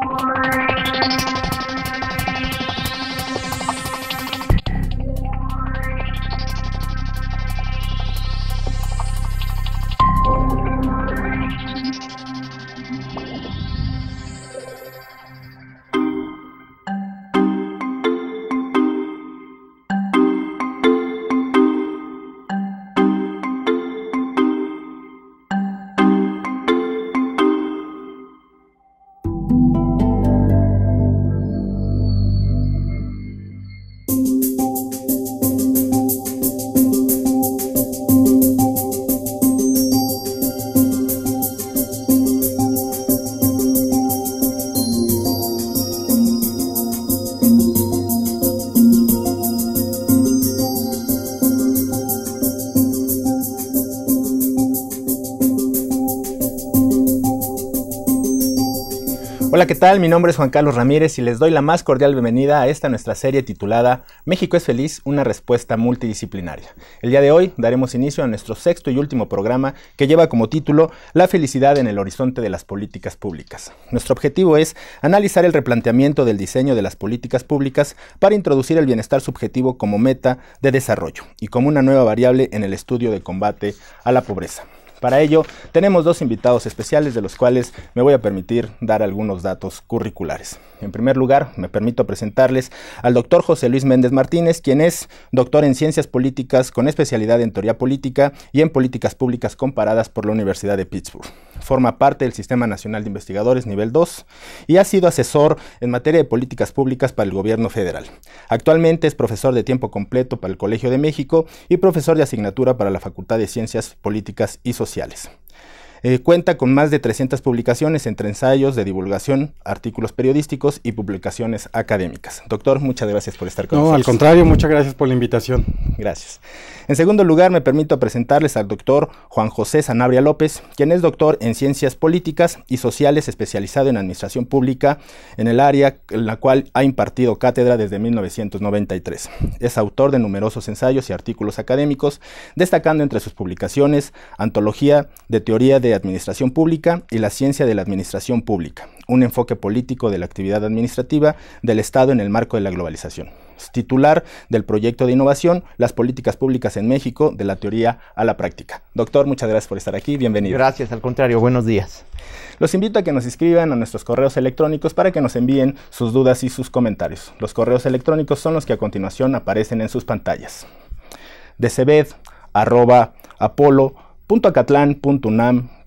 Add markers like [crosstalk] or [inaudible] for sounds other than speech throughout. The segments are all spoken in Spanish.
Thank you. Hola, ¿qué tal? Mi nombre es Juan Carlos Ramírez y les doy la más cordial bienvenida a esta nuestra serie titulada México es feliz, una respuesta multidisciplinaria. El día de hoy daremos inicio a nuestro sexto y último programa que lleva como título La felicidad en el horizonte de las políticas públicas. Nuestro objetivo es analizar el replanteamiento del diseño de las políticas públicas para introducir el bienestar subjetivo como meta de desarrollo y como una nueva variable en el estudio de combate a la pobreza. Para ello, tenemos dos invitados especiales de los cuales me voy a permitir dar algunos datos curriculares. En primer lugar, me permito presentarles al doctor José Luis Méndez Martínez, quien es doctor en Ciencias Políticas con especialidad en Teoría Política y en Políticas Públicas Comparadas por la Universidad de Pittsburgh. Forma parte del Sistema Nacional de Investigadores Nivel 2 y ha sido asesor en materia de políticas públicas para el gobierno federal. Actualmente es profesor de tiempo completo para el Colegio de México y profesor de asignatura para la Facultad de Ciencias Políticas y Sociales sociales. Eh, cuenta con más de 300 publicaciones entre ensayos de divulgación, artículos periodísticos y publicaciones académicas. Doctor, muchas gracias por estar con nosotros. No, al contrario, muchas gracias por la invitación. Gracias. En segundo lugar, me permito presentarles al doctor Juan José Sanabria López, quien es doctor en Ciencias Políticas y Sociales, especializado en Administración Pública, en el área en la cual ha impartido cátedra desde 1993. Es autor de numerosos ensayos y artículos académicos, destacando entre sus publicaciones Antología de Teoría de de Administración Pública y la Ciencia de la Administración Pública, un enfoque político de la actividad administrativa del Estado en el marco de la globalización. Es titular del proyecto de innovación, las políticas públicas en México, de la teoría a la práctica. Doctor, muchas gracias por estar aquí, bienvenido. Gracias, al contrario, buenos días. Los invito a que nos inscriban a nuestros correos electrónicos para que nos envíen sus dudas y sus comentarios. Los correos electrónicos son los que a continuación aparecen en sus pantallas. De arroba, apolo, .acatlán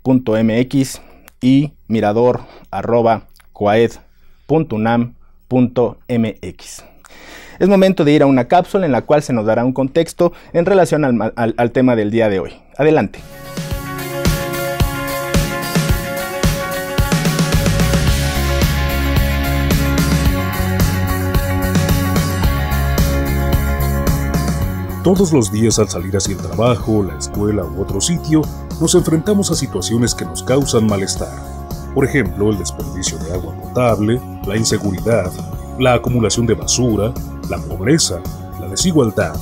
mx y mirador.coaed.unam.mx. Es momento de ir a una cápsula en la cual se nos dará un contexto en relación al tema del día de hoy. Adelante. Todos los días al salir hacia el trabajo, la escuela u otro sitio, nos enfrentamos a situaciones que nos causan malestar. Por ejemplo, el desperdicio de agua potable, la inseguridad, la acumulación de basura, la pobreza, la desigualdad,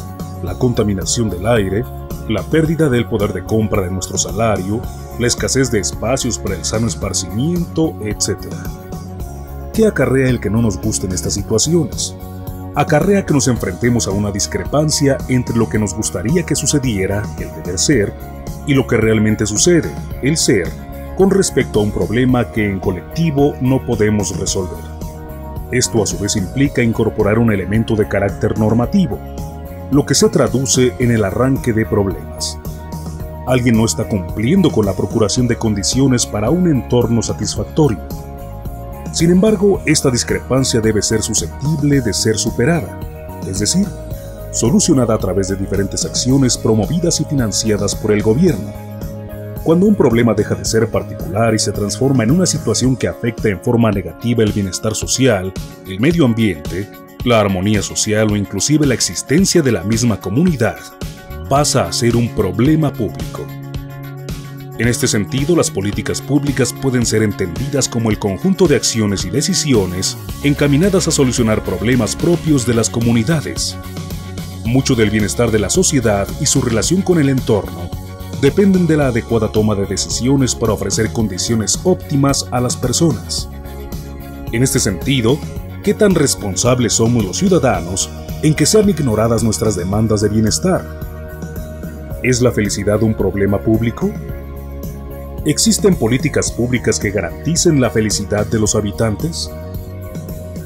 la contaminación del aire, la pérdida del poder de compra de nuestro salario, la escasez de espacios para el sano esparcimiento, etc. ¿Qué acarrea el que no nos gusten estas situaciones? acarrea que nos enfrentemos a una discrepancia entre lo que nos gustaría que sucediera, el deber ser, y lo que realmente sucede, el ser, con respecto a un problema que en colectivo no podemos resolver. Esto a su vez implica incorporar un elemento de carácter normativo, lo que se traduce en el arranque de problemas. Alguien no está cumpliendo con la procuración de condiciones para un entorno satisfactorio sin embargo, esta discrepancia debe ser susceptible de ser superada, es decir, solucionada a través de diferentes acciones promovidas y financiadas por el gobierno. Cuando un problema deja de ser particular y se transforma en una situación que afecta en forma negativa el bienestar social, el medio ambiente, la armonía social o inclusive la existencia de la misma comunidad, pasa a ser un problema público. En este sentido, las políticas públicas pueden ser entendidas como el conjunto de acciones y decisiones encaminadas a solucionar problemas propios de las comunidades. Mucho del bienestar de la sociedad y su relación con el entorno dependen de la adecuada toma de decisiones para ofrecer condiciones óptimas a las personas. En este sentido, ¿qué tan responsables somos los ciudadanos en que sean ignoradas nuestras demandas de bienestar? ¿Es la felicidad un problema público? ¿Existen políticas públicas que garanticen la felicidad de los habitantes?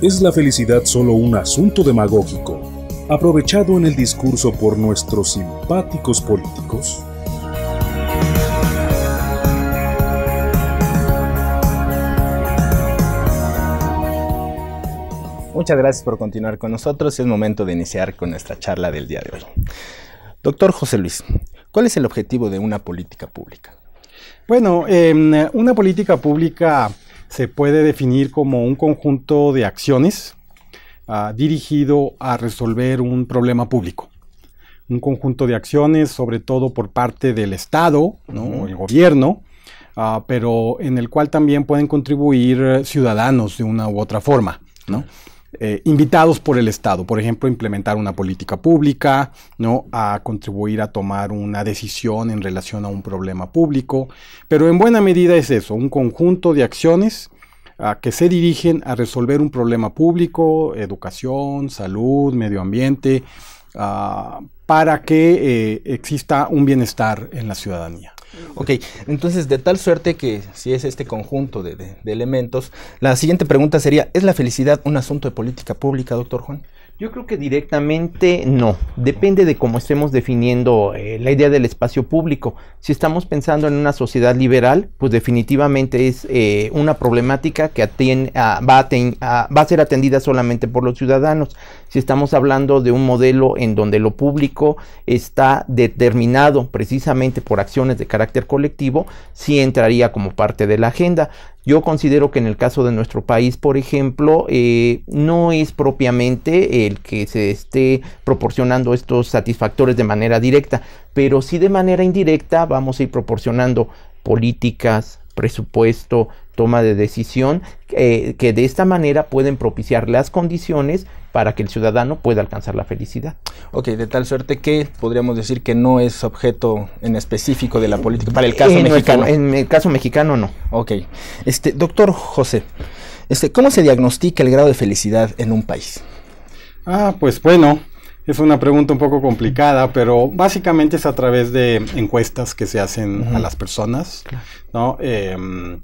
¿Es la felicidad solo un asunto demagógico, aprovechado en el discurso por nuestros simpáticos políticos? Muchas gracias por continuar con nosotros. y Es momento de iniciar con nuestra charla del día de hoy. Doctor José Luis, ¿cuál es el objetivo de una política pública? Bueno, em, una política pública se puede definir como un conjunto de acciones ah, dirigido a resolver un problema público. Un conjunto de acciones, sobre todo por parte del Estado, ¿no? el gobierno, ah, pero en el cual también pueden contribuir ciudadanos de una u otra forma. ¿no? Eh, invitados por el Estado, por ejemplo, a implementar una política pública, ¿no? a contribuir a tomar una decisión en relación a un problema público, pero en buena medida es eso, un conjunto de acciones a ah, que se dirigen a resolver un problema público, educación, salud, medio ambiente, Ah, para que eh, exista un bienestar en la ciudadanía. Ok, entonces de tal suerte que si es este conjunto de elementos, la siguiente pregunta sería, ¿es la felicidad un asunto de política pública, doctor Juan? Yo creo que directamente no. Depende de cómo estemos definiendo eh, la idea del espacio público. Si estamos pensando en una sociedad liberal, pues definitivamente es eh, una problemática que va a ser atendida solamente por los ciudadanos. Si estamos hablando de un modelo en donde lo público está determinado precisamente por acciones de carácter colectivo, sí entraría como parte de la agenda yo considero que en el caso de nuestro país, por ejemplo, eh, no es propiamente el que se esté proporcionando estos satisfactores de manera directa, pero sí de manera indirecta vamos a ir proporcionando políticas, presupuesto, toma de decisión, eh, que de esta manera pueden propiciar las condiciones para que el ciudadano pueda alcanzar la felicidad. Ok, de tal suerte que podríamos decir que no es objeto en específico de la política, para el caso mexicano. en el caso mexicano no. Ok, este, doctor José, este, ¿cómo se diagnostica el grado de felicidad en un país? Ah, pues bueno, es una pregunta un poco complicada, pero básicamente es a través de encuestas que se hacen a las personas, ¿no? Em,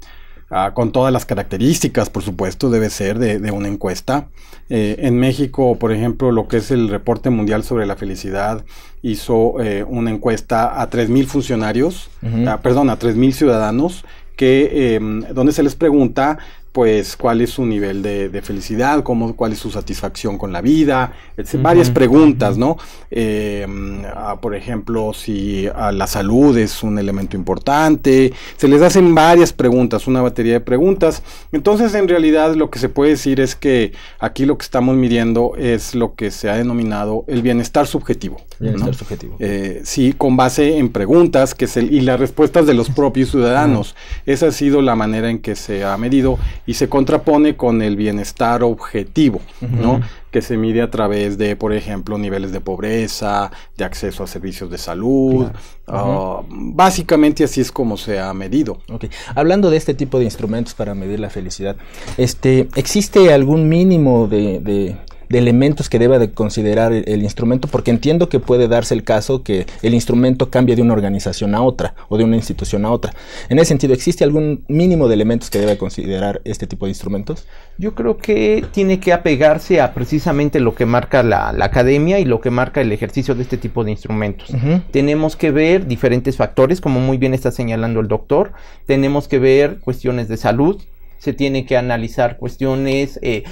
Ah, con todas las características, por supuesto, debe ser de, una encuesta. Eh, en México, por ejemplo, lo que es el Reporte Mundial sobre la Felicidad hizo eh, una encuesta a mil funcionarios, ah, perdón, a mil ciudadanos, que, em, donde se les pregunta pues cuál es su nivel de, felicidad, cómo, cuál es su satisfacción con la vida, varias preguntas, ¿no? Em, por ejemplo, si a la salud es un elemento importante, se les hacen varias preguntas, una batería de preguntas. Entonces, en realidad, lo que se puede decir es que aquí lo que estamos midiendo es lo que se ha denominado el bienestar subjetivo. Bienestar subjetivo. Eh, sí, con base en preguntas que y las respuestas de los propios ciudadanos. Esa ha sido la manera en que se ha medido y se contrapone con el bienestar objetivo, ¿no? Que se mide a través de, por ejemplo, niveles de pobreza, de acceso a servicios de salud. Ah, básicamente así es como se ha medido. Hablando de este tipo de instrumentos para medir la felicidad, este, ¿existe algún mínimo de de elementos que deba de considerar el, instrumento, porque entiendo que puede darse el caso que el instrumento cambie de una organización a otra o de una institución a otra. En ese sentido, ¿existe algún mínimo de elementos que debe considerar este tipo de instrumentos? Yo creo que tiene que apegarse a precisamente lo que marca la, academia y lo que marca el ejercicio de este tipo de instrumentos. Tenemos que ver diferentes factores, como muy bien está señalando el doctor, tenemos que ver cuestiones de salud, se tiene que analizar cuestiones, eh,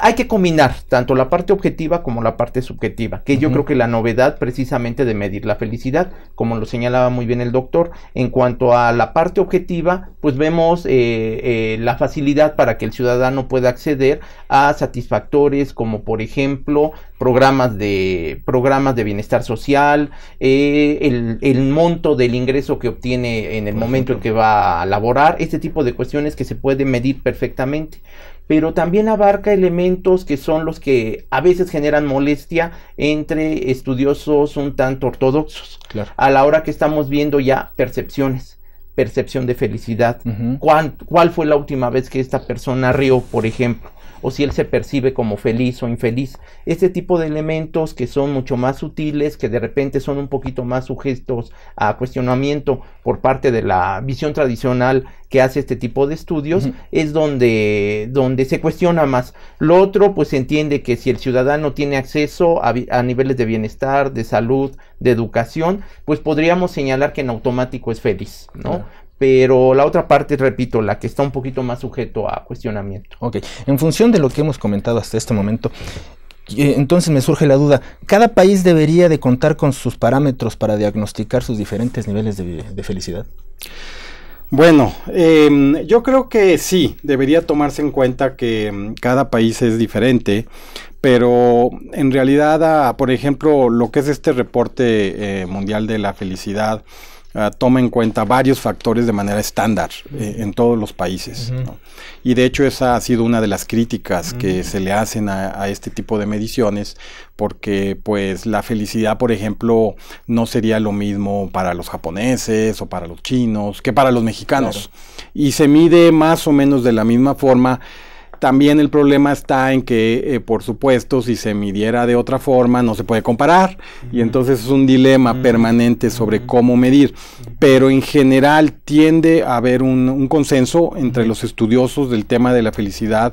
hay que combinar tanto la parte objetiva como la parte subjetiva, que yo creo que la novedad precisamente de medir la felicidad, como lo señalaba muy bien el doctor, en cuanto a la parte objetiva, pues vemos eh, eh, la facilidad para que el ciudadano pueda acceder a satisfactores como por ejemplo programas de programas de bienestar social, el, monto del ingreso que obtiene en el momento en que va a laborar, este tipo de cuestiones que se puede medir perfectamente pero también abarca elementos que son los que a veces generan molestia entre estudiosos un tanto ortodoxos, claro. a la hora que estamos viendo ya percepciones, percepción de felicidad, ¿Cuál, ¿Cuál, fue la última vez que esta persona rió, por ejemplo? o si él se percibe como feliz o infeliz. Este tipo de elementos que son mucho más sutiles, que de repente son un poquito más sujetos a cuestionamiento por parte de la visión tradicional que hace este tipo de estudios, es donde, donde se cuestiona más. Lo otro, pues se entiende que si el ciudadano tiene acceso a, niveles de bienestar, de salud, de educación, pues podríamos señalar que en automático es feliz, ¿no? pero la otra parte, repito, la que está un poquito más sujeto a cuestionamiento. Ok, en función de lo que hemos comentado hasta este momento, eh, entonces me surge la duda, ¿cada país debería de contar con sus parámetros para diagnosticar sus diferentes niveles de, felicidad? Bueno, em, yo creo que sí, debería tomarse en cuenta que em, cada país es diferente, pero en realidad, ah, por ejemplo, lo que es este reporte eh, mundial de la felicidad, Ah, toma en cuenta varios factores de manera estándar eh, en todos los países. Y de hecho esa ha sido una de las críticas que se le hacen a, este tipo de mediciones, porque pues la felicidad, por ejemplo, no sería lo mismo para los japoneses o para los chinos que para los mexicanos. Y se mide más o menos de la misma forma también el problema está en que, eh, por supuesto, si se midiera de otra forma, no se puede comparar. Y entonces es un dilema permanente sobre cómo medir. Pero en general tiende a haber un, consenso entre los estudiosos del tema de la felicidad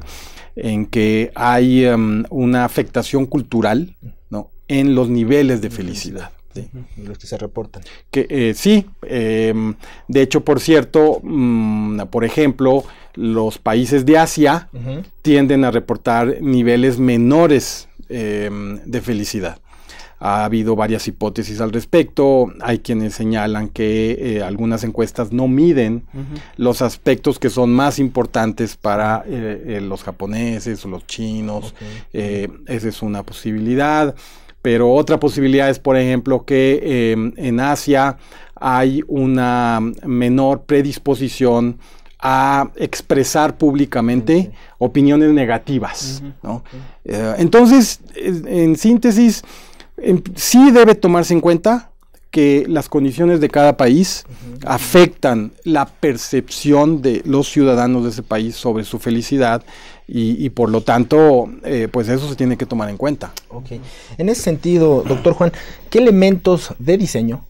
en que hay em, una afectación cultural ¿no? en los niveles de felicidad. Sí. Los que se reportan. Que, eh, sí, em, de hecho, por cierto, mm, por ejemplo, los países de Asia tienden a reportar niveles menores em, de felicidad. Ha habido varias hipótesis al respecto. Hay quienes señalan que eh, algunas encuestas no miden los aspectos que son más importantes para eh, eh, los japoneses o los chinos. esa es una posibilidad. Pero otra posibilidad es, por ejemplo, que em, en Asia hay una menor predisposición a expresar públicamente opiniones negativas. Eh, entonces, en síntesis, em, sí debe tomarse en cuenta que las condiciones de cada país afectan la percepción de los ciudadanos de ese país sobre su felicidad y, por lo tanto, eh, pues eso se tiene que tomar en cuenta. Okay. En ese sentido, doctor Juan, ¿qué elementos de diseño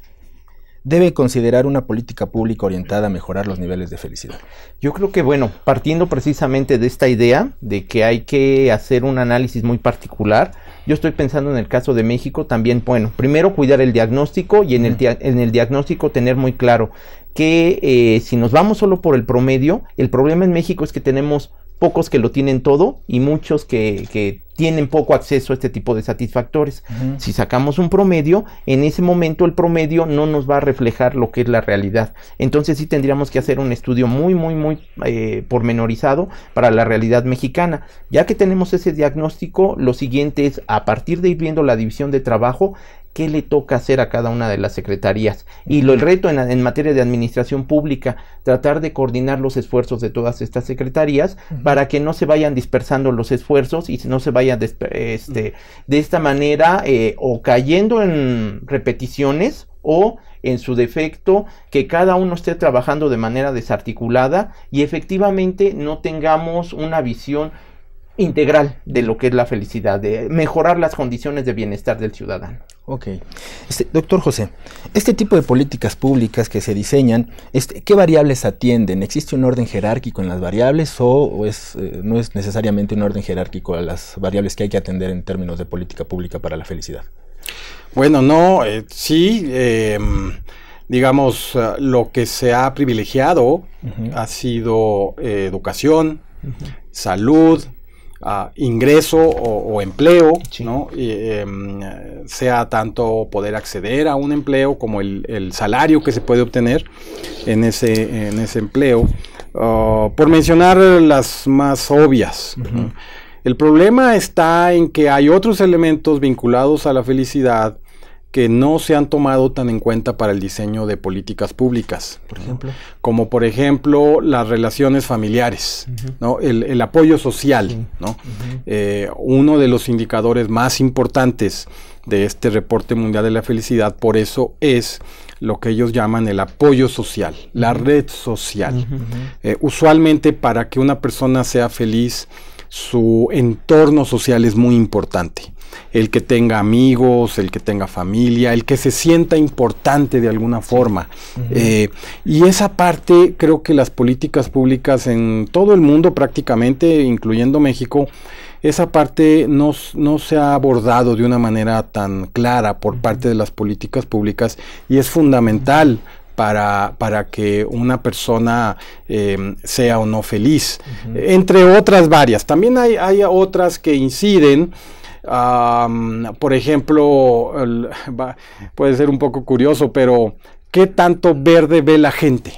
debe considerar una política pública orientada a mejorar los niveles de felicidad? Yo creo que, bueno, partiendo precisamente de esta idea de que hay que hacer un análisis muy particular, yo estoy pensando en el caso de México también, bueno, primero cuidar el diagnóstico y en el, diagnóstico tener muy claro que eh, si nos vamos solo por el promedio, el problema en México es que tenemos pocos que lo tienen todo y muchos que, que tienen poco acceso a este tipo de satisfactores. Si sacamos un promedio, en ese momento el promedio no nos va a reflejar lo que es la realidad. Entonces sí tendríamos que hacer un estudio muy, muy, muy eh, pormenorizado para la realidad mexicana. Ya que tenemos ese diagnóstico, lo siguiente es, a partir de ir viendo la división de trabajo, qué le toca hacer a cada una de las secretarías. Y lo, el reto en, materia de administración pública, tratar de coordinar los esfuerzos de todas estas secretarías para que no se vayan dispersando los esfuerzos y no se vayan este, de esta manera eh, o cayendo en repeticiones o en su defecto que cada uno esté trabajando de manera desarticulada y efectivamente no tengamos una visión integral de lo que es la felicidad, de mejorar las condiciones de bienestar del ciudadano. Ok. Este, doctor José, este tipo de políticas públicas que se diseñan, este, ¿qué variables atienden? ¿Existe un orden jerárquico en las variables o, eh, no es necesariamente un orden jerárquico a las variables que hay que atender en términos de política pública para la felicidad? Bueno, no, eh, sí. Em, digamos, eh, lo que se ha privilegiado ha sido educación, salud, ingreso o, empleo, ¿no? Em, sea tanto poder acceder a un empleo como el, salario que se puede obtener en ese, en ese empleo, ah, por mencionar las más obvias. El problema está en que hay otros elementos vinculados a la felicidad que no se han tomado tan en cuenta para el diseño de políticas públicas. Por ejemplo. Como por ejemplo las relaciones familiares, el, apoyo social. Eh, uno de los indicadores más importantes de este reporte mundial de la felicidad, por eso es lo que ellos llaman el apoyo social, la red social. Eh, usualmente para que una persona sea feliz, su entorno social es muy importante el que tenga amigos, el que tenga familia, el que se sienta importante de alguna forma. Eh, y esa parte creo que las políticas públicas en todo el mundo prácticamente, incluyendo México, esa parte no, se ha abordado de una manera tan clara por parte de las políticas públicas y es fundamental para, que una persona eh, sea o no feliz. Entre otras varias. También hay otras que inciden por ejemplo, puede ser un poco curioso, pero ¿qué tanto verde ve la gente?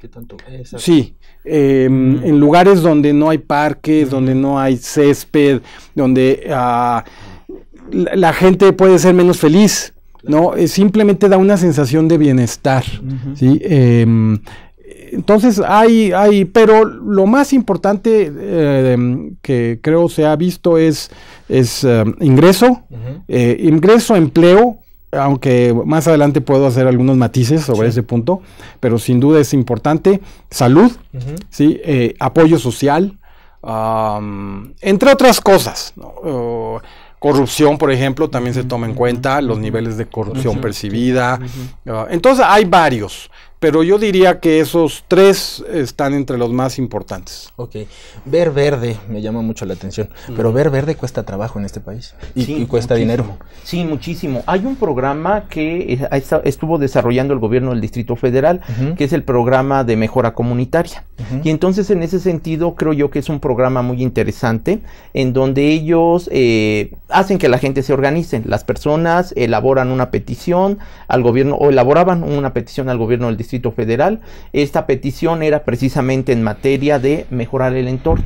¿Qué tanto? Sí, em, en lugares donde no hay parques, donde no hay césped, donde ah, la, gente puede ser menos feliz. No, eh, simplemente da una sensación de bienestar. ¿sí? Em, entonces hay, hay, pero lo más importante eh, em, que creo se ha visto es, es em, ingreso, a eh, ingreso, empleo, aunque más adelante puedo hacer algunos matices sobre ese punto, pero sin duda es importante, salud, ¿sí? Eh, apoyo social, entre otras cosas. corrupción, por ejemplo, también se toma en cuenta, los niveles de corrupción percibida. Ah, entonces hay varios pero yo diría que esos tres están entre los más importantes. Ok. Ver verde me llama mucho la atención, pero mm. ver verde cuesta trabajo en este país y, cuesta dinero. Sí, muchísimo. Hay un programa que estuvo desarrollando el gobierno del Distrito Federal, que es el programa de mejora comunitaria. Y entonces en ese sentido creo yo que es un programa muy interesante en donde ellos eh, hacen que la gente se organice. Las personas elaboran una petición al gobierno o elaboraban una petición al gobierno del Federal. Esta petición era precisamente en materia de mejorar el entorno.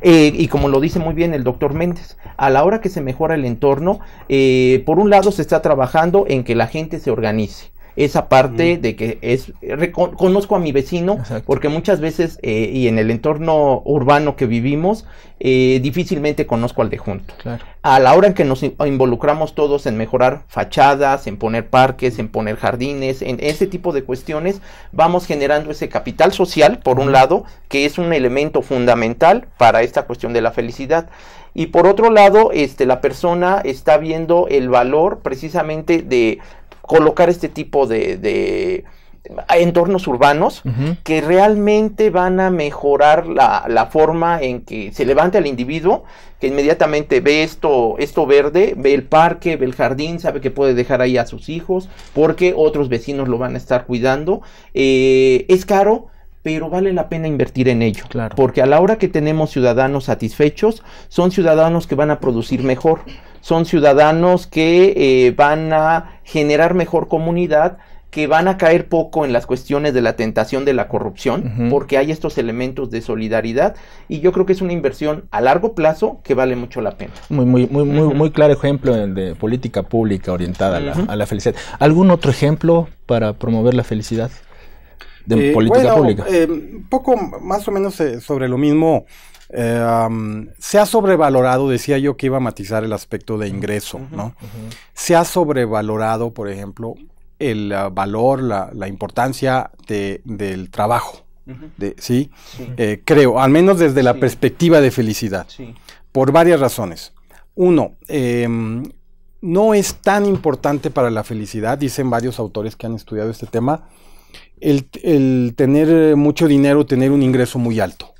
Eh, y como lo dice muy bien el doctor Méndez, a la hora que se mejora el entorno, eh, por un lado se está trabajando en que la gente se organice esa parte de que es, conozco a mi vecino, porque muchas veces eh, y en el entorno urbano que vivimos, eh, difícilmente conozco al de junto. A la hora en que nos involucramos todos en mejorar fachadas, en poner parques, en poner jardines, en ese tipo de cuestiones, vamos generando ese capital social, por un lado, que es un elemento fundamental para esta cuestión de la felicidad y por otro lado este la persona está viendo el valor precisamente de colocar este tipo de, de entornos urbanos que realmente van a mejorar la, forma en que se levante el individuo, que inmediatamente ve esto, esto verde, ve el parque, ve el jardín, sabe que puede dejar ahí a sus hijos, porque otros vecinos lo van a estar cuidando. Eh, es caro, pero vale la pena invertir en ello. Porque a la hora que tenemos ciudadanos satisfechos, son ciudadanos que van a producir mejor, son ciudadanos que eh, van a generar mejor comunidad que van a caer poco en las cuestiones de la tentación de la corrupción, porque hay estos elementos de solidaridad y yo creo que es una inversión a largo plazo que vale mucho la pena. Muy, muy, muy, muy, muy claro ejemplo de política pública orientada a la felicidad. ¿Algún otro ejemplo para promover la felicidad? de eh, política pública. Eh, poco más o menos eh, sobre lo mismo. se ha sobrevalorado, decía yo que iba a matizar el aspecto de ingreso, ¿no? Se ha sobrevalorado, por ejemplo, el ah, valor, la, importancia de, del trabajo, ¿sí? creo, al menos desde la perspectiva de felicidad, por varias razones. Uno, em, no es tan importante para la felicidad, dicen varios autores que han estudiado este tema, el, tener eh, mucho dinero, tener un ingreso muy alto.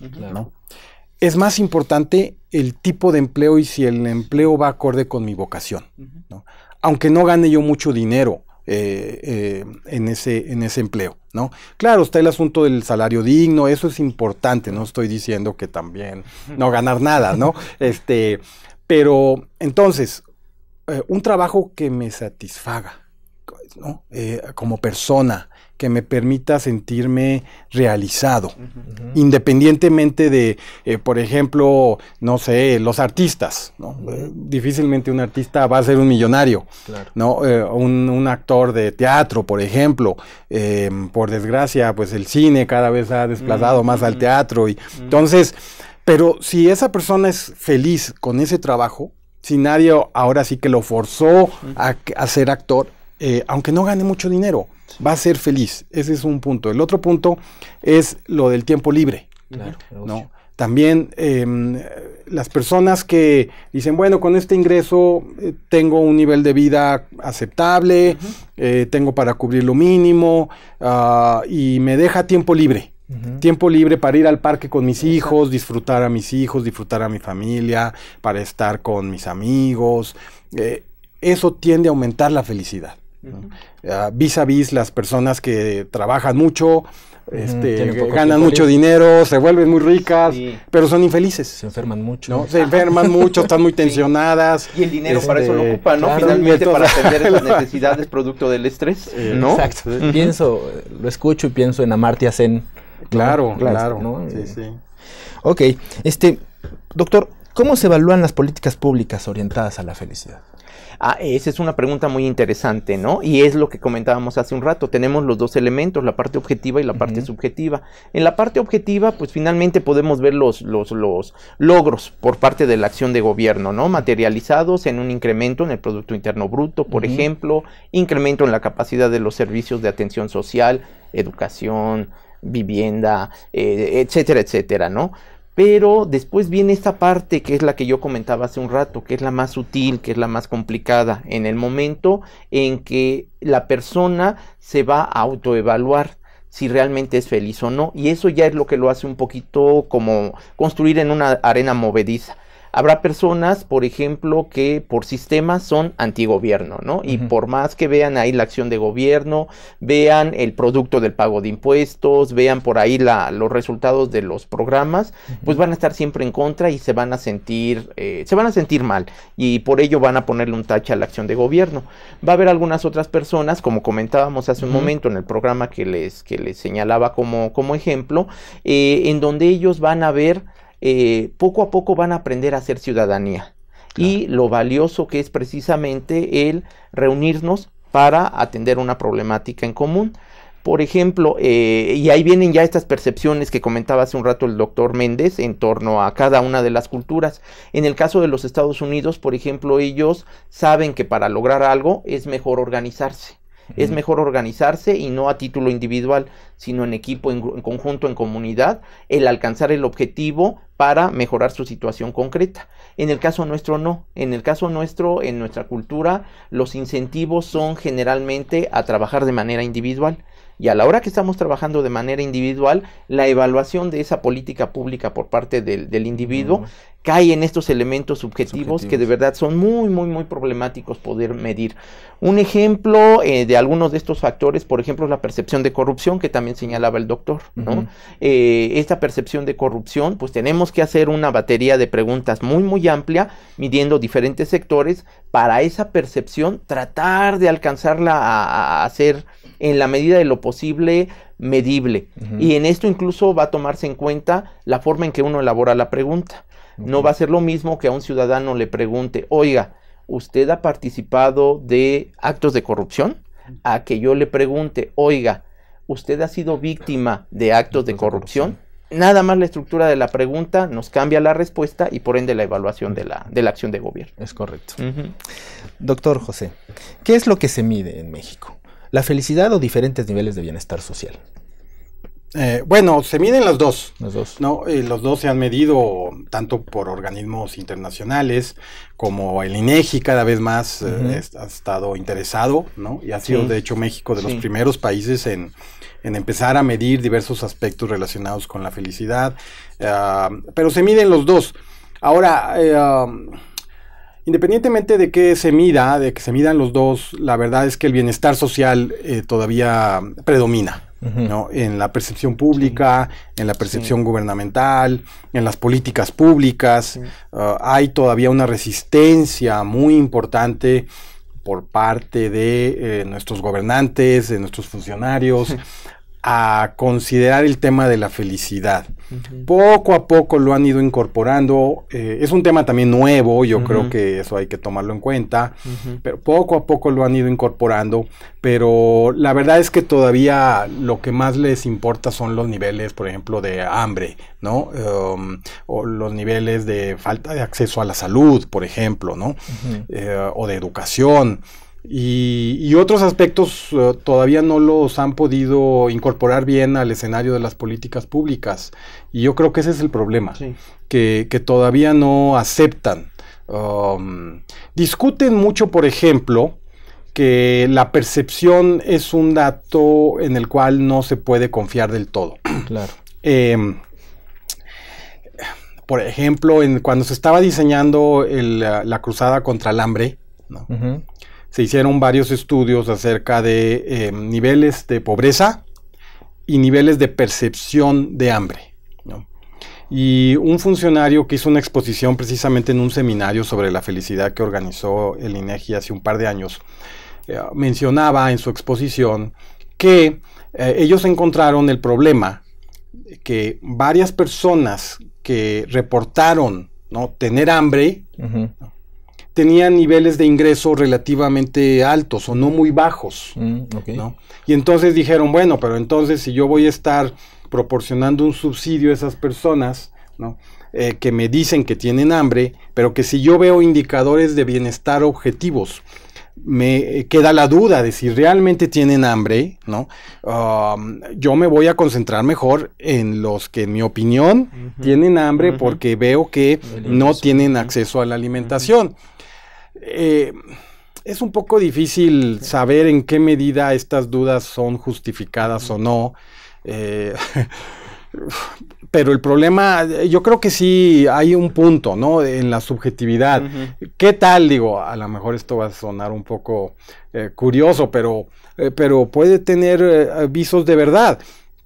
Es más importante el tipo de empleo y si el empleo va acorde con mi vocación. Aunque no gane yo mucho dinero eh, eh, en, ese, en ese empleo. ¿no? Claro, está el asunto del salario digno, eso es importante, no estoy diciendo que también no ganar nada, ¿no? [laughs] Este, pero entonces, un trabajo que me satisfaga, como persona, que me permita sentirme realizado, independientemente de, eh, por ejemplo, no sé, los artistas. ¿no? Eh, difícilmente un artista va a ser un millonario, ¿no? Eh, un, actor de teatro, por ejemplo. Em, por desgracia, pues el cine cada vez ha desplazado más al teatro. Y, Entonces, pero si esa persona es feliz con ese trabajo, si nadie ahora sí que lo forzó a, a ser actor, eh, aunque no gane mucho dinero, va a ser feliz. Ese es un punto. El otro punto es lo del tiempo libre. También em, las personas que dicen, bueno, con este ingreso eh, tengo un nivel de vida aceptable, eh, tengo para cubrir lo mínimo ah, y me deja tiempo libre. Tiempo libre para ir al parque con mis hijos, disfrutar a mis hijos, disfrutar a mi familia, para estar con mis amigos. eso tiende a aumentar la felicidad vis a vis las personas que trabajan mucho, este, ganan mucho dinero, se vuelven muy ricas, pero son infelices. Se enferman mucho. Se enferman [laughs] mucho, están muy tensionadas. Y el dinero para eso lo este, ocupan, ¿no? Finalmente para atender esas [laughs] necesidades producto del estrés, ¿no? Exacto. Pienso, lo escucho y pienso en Amartya Sen. Claro, claro. Eh, ok, este, doctor, ¿cómo se evalúan las políticas públicas orientadas a la felicidad? Ah, esa es una pregunta muy interesante, ¿no? Y es lo que comentábamos hace un rato. Tenemos los dos elementos, la parte objetiva y la parte subjetiva. En la parte objetiva, pues finalmente podemos ver los, los, logros por parte de la acción de gobierno, ¿no? Materializados en un incremento en el Producto Interno Bruto, por ejemplo, incremento en la capacidad de los servicios de atención social, educación, vivienda, eh, etcétera, etcétera, ¿no? Pero después viene esta parte que es la que yo comentaba hace un rato, que es la más sutil, que es la más complicada, en el momento en que la persona se va a autoevaluar si realmente es feliz o no. Y eso ya es lo que lo hace un poquito como construir en una arena movediza. Habrá personas, por ejemplo, que por sistema son antigobierno, ¿no? Y por más que vean ahí la acción de gobierno, vean el producto del pago de impuestos, vean por ahí los resultados de los programas, pues van a estar siempre en contra y se van a sentir, eh, se van a sentir mal. Y por ello van a ponerle un tache a la acción de gobierno. Va a haber algunas otras personas, como comentábamos hace un momento en el programa que les, que les señalaba como, como ejemplo, eh, en donde ellos van a ver eh, poco a poco van a aprender a ser ciudadanía. Y lo valioso que es precisamente el reunirnos para atender una problemática en común. Por ejemplo, eh, y ahí vienen ya estas percepciones que comentaba hace un rato el doctor Méndez en torno a cada una de las culturas. En el caso de los Estados Unidos, por ejemplo, ellos saben que para lograr algo es mejor organizarse. Es mejor organizarse y no a título individual, sino en equipo, en, conjunto, en comunidad, el alcanzar el objetivo para mejorar su situación concreta. En el caso nuestro no. En el caso nuestro, en nuestra cultura, los incentivos son generalmente a trabajar de manera individual. Y a la hora que estamos trabajando de manera individual, la evaluación de esa política pública por parte del, individuo cae en estos elementos subjetivos, que de verdad son muy, muy, muy problemáticos poder medir. Un ejemplo eh, de algunos de estos factores, por ejemplo, la percepción de corrupción que también señalaba el doctor. ¿no? Eh, esta percepción de corrupción, pues tenemos que hacer una batería de preguntas muy, muy amplia, midiendo diferentes sectores para esa percepción, tratar de alcanzarla a, a hacer en la medida de lo posible medible. Y en esto incluso va a tomarse en cuenta la forma en que uno elabora la pregunta. No va a ser lo mismo que a un ciudadano le pregunte, oiga, ¿usted ha participado de actos de corrupción? A que yo le pregunte, oiga, ¿usted ha sido víctima de actos de corrupción? Nada más la estructura de la pregunta nos cambia la respuesta y por ende la evaluación de la, de la acción de gobierno. Es correcto. Doctor José, ¿qué es lo que se mide en México? la felicidad o diferentes niveles de bienestar social? Eh, bueno, se miden los dos. Los dos. ¿no? los dos se han medido tanto por organismos internacionales como el INEGI e cada vez más eh, ha estado interesado, ¿no? Y ha sido, de hecho, México de los primeros países en, empezar a medir diversos aspectos relacionados con la felicidad. Ah, pero se miden los dos. Ahora, eh, Independientemente de que se mida, de que se midan los dos, la verdad es que el bienestar social eh, todavía predomina. En la percepción pública, en la percepción gubernamental, en las políticas públicas, ah, hay todavía una resistencia muy importante por parte de eh, nuestros gobernantes, de nuestros funcionarios, a considerar el tema de la felicidad. Poco a poco lo han ido incorporando. Eh, es un tema también nuevo, yo creo que eso hay que tomarlo en cuenta, pero poco a poco lo han ido incorporando. Pero la verdad es que todavía lo que más les importa son los niveles, por ejemplo, de hambre, ¿no? Um, o los niveles de falta de acceso a la salud, por ejemplo, ¿no? Eh, o de educación. Y, otros aspectos eh, todavía no los han podido incorporar bien al escenario de las políticas públicas. Y yo creo que ese es el problema, que, todavía no aceptan. Um, discuten mucho, por ejemplo, que la percepción es un dato en el cual no se puede confiar del todo. [clears throat] Claro. Em, por ejemplo, en, cuando se estaba diseñando la, cruzada contra el hambre, ¿no? se hicieron varios estudios acerca de em, niveles de pobreza y niveles de percepción de hambre. Y un funcionario que hizo una exposición precisamente en un seminario sobre la felicidad que organizó el INEGI e hace un par de años, eh, mencionaba en su exposición que eh, ellos encontraron el problema que varias personas que reportaron ¿no? tener hambre, tenían niveles de ingreso relativamente altos o no muy bajos. Mm, y entonces dijeron, bueno, pero entonces si yo voy a estar proporcionando un subsidio a esas personas, eh, que me dicen que tienen hambre, pero que si yo veo indicadores de bienestar objetivos, me eh, queda la duda de si realmente tienen hambre, ¿no? Um, yo me voy a concentrar mejor en los que, en mi opinión, tienen hambre porque veo que no tienen acceso a la alimentación. Eh, es un poco difícil saber en qué medida estas dudas son justificadas o no. Eh, [laughs] pero el problema, yo creo que sí hay un punto, ¿no? En la subjetividad. ¿Qué tal? Digo, a lo mejor esto va a sonar un poco eh, curioso, pero, pero puede tener visos de verdad.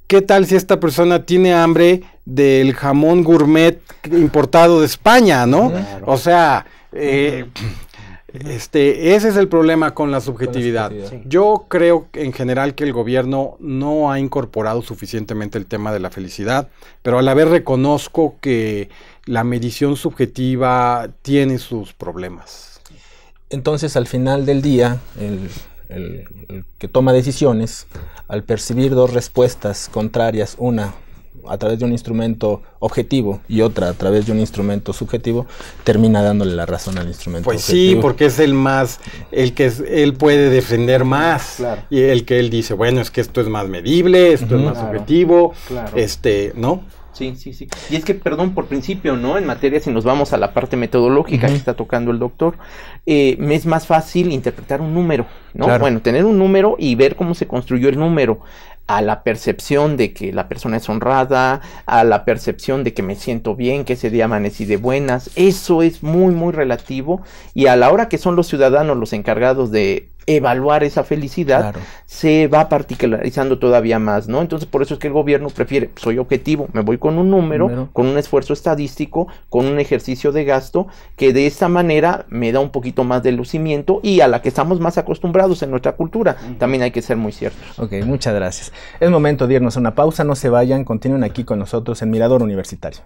¿Qué tal si esta persona tiene hambre del jamón gourmet importado de España, ¿no? O sea, [clears throat] Este, ese es el problema con la subjetividad. Yo creo en general que el gobierno no ha incorporado suficientemente el tema de la felicidad, pero a la vez reconozco que la medición subjetiva tiene sus problemas. Entonces, al final del día, el que toma decisiones, al percibir dos respuestas contrarias, una a través de un instrumento objetivo y otra a través de un instrumento subjetivo, termina dándole la razón al instrumento. Pues sí, porque es el más, el que él puede defender más y el que él dice, bueno, es que esto es más medible, esto es más objetivo, este, ¿no? Sí, sí, sí. Y es que, perdón, por principio, ¿no? En materia, si nos vamos a la parte metodológica que está tocando el doctor, eh, me es más fácil interpretar un número, ¿no? Bueno, tener un número y ver cómo se construyó el número a la percepción de que la persona es honrada, a la percepción de que me siento bien, que ese día amanecí de buenas. Eso es muy, muy relativo y a la hora que son los ciudadanos los encargados de evaluar esa felicidad, se va particularizando todavía más, ¿no? Entonces, por eso es que el gobierno prefiere, pues, soy objetivo, me voy con un número, con un esfuerzo estadístico, con un ejercicio de gasto, que de esta manera me da un poquito más de lucimiento y a la que estamos más acostumbrados en nuestra cultura. También hay que ser muy ciertos. Ok, muchas gracias. Es momento de irnos a una pausa, no se vayan, continúen aquí con nosotros en Mirador Universitario.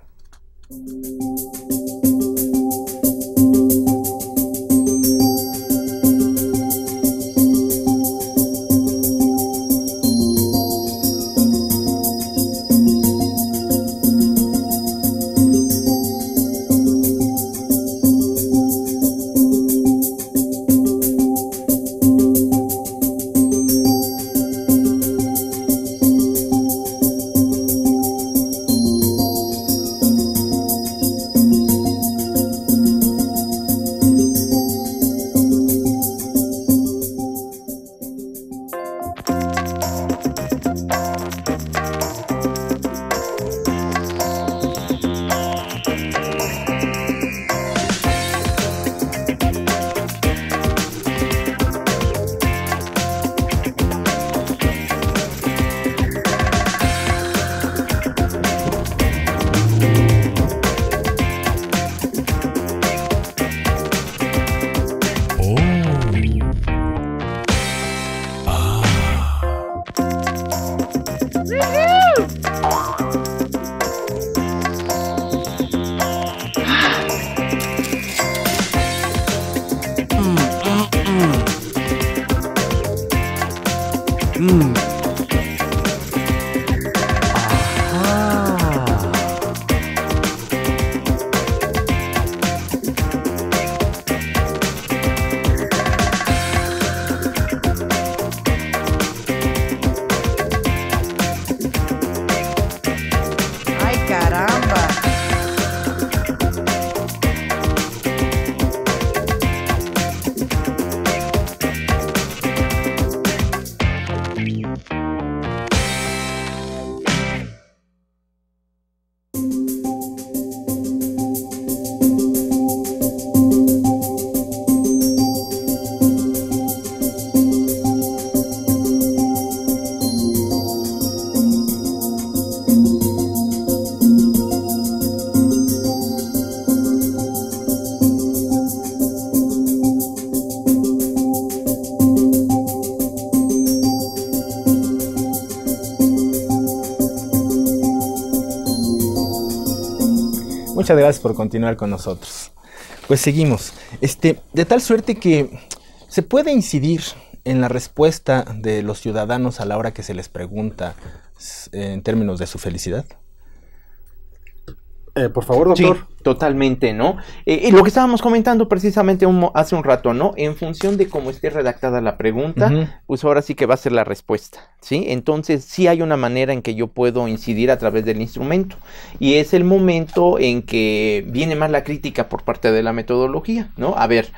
Muchas gracias por continuar con nosotros. Pues seguimos. Este, de tal suerte que se puede incidir en la respuesta de los ciudadanos a la hora que se les pregunta en términos de su felicidad. Eh, por favor, doctor. totalmente, ¿no? Eh, y lo que estábamos comentando precisamente hace un rato, ¿no? En función de cómo esté redactada la pregunta, pues ahora sí que va a ser la respuesta, ¿sí? Entonces, sí hay una manera en que yo puedo incidir a través del instrumento. Y es el momento en que viene más la crítica por parte de la metodología, ¿no? A ver,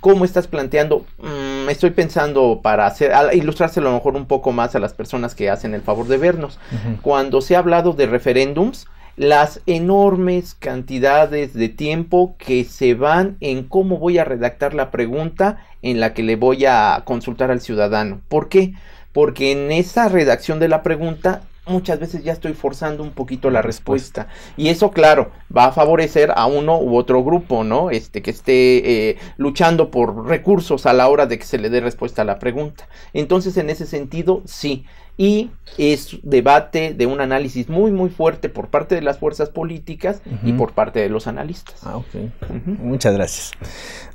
cómo estás planteando. Mm, me estoy pensando para hacer, ilustrárselo a lo mejor un poco más a las personas que hacen el favor de vernos. Cuando se ha hablado de referéndums, las enormes cantidades de tiempo que se van en cómo voy a redactar la pregunta en la que le voy a consultar al ciudadano. ¿Por qué? Porque en esa redacción de la pregunta muchas veces ya estoy forzando un poquito la respuesta. Y eso, claro, va a favorecer a uno u otro grupo, ¿no? Este, que esté eh, luchando por recursos a la hora de que se le dé respuesta a la pregunta. Entonces, en ese sentido, sí, y es debate de un análisis muy muy fuerte por parte de las fuerzas políticas y por parte de los analistas. Ah, okay. Muchas gracias.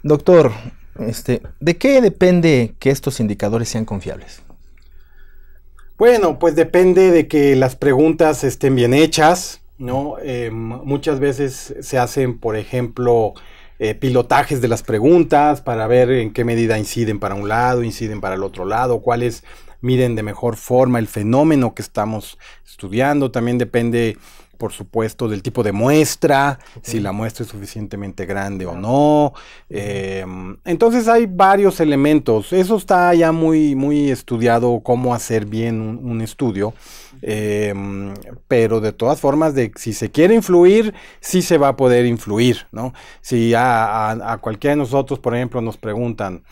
Doctor, este, ¿de qué depende que estos indicadores sean confiables? Bueno, pues depende de que las preguntas estén bien hechas, ¿no? Eh, muchas veces se hacen, por ejemplo, eh, pilotajes de las preguntas para ver en qué medida inciden para un lado, inciden para el otro lado, cuáles miren de mejor forma el fenómeno que estamos estudiando. También depende, por supuesto, del tipo de muestra, si la muestra es suficientemente grande o no. Em, entonces hay varios elementos. Eso está ya muy, muy estudiado, cómo hacer bien un, estudio. Em, pero de todas formas, de, si se quiere influir, sí se va a poder influir, ¿no? Si a, a cualquiera de nosotros, por ejemplo, nos preguntan,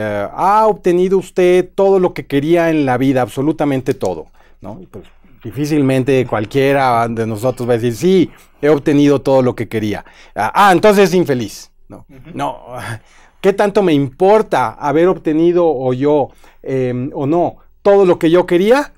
eh, ha obtenido usted todo lo que quería en la vida, absolutamente todo, ¿no? Pues, difícilmente cualquiera de nosotros va a decir, sí, he obtenido todo lo que quería. Ah, ah entonces es infeliz. No, [laughs] ¿Qué tanto me importa haber obtenido o yo em, o no todo lo que yo quería?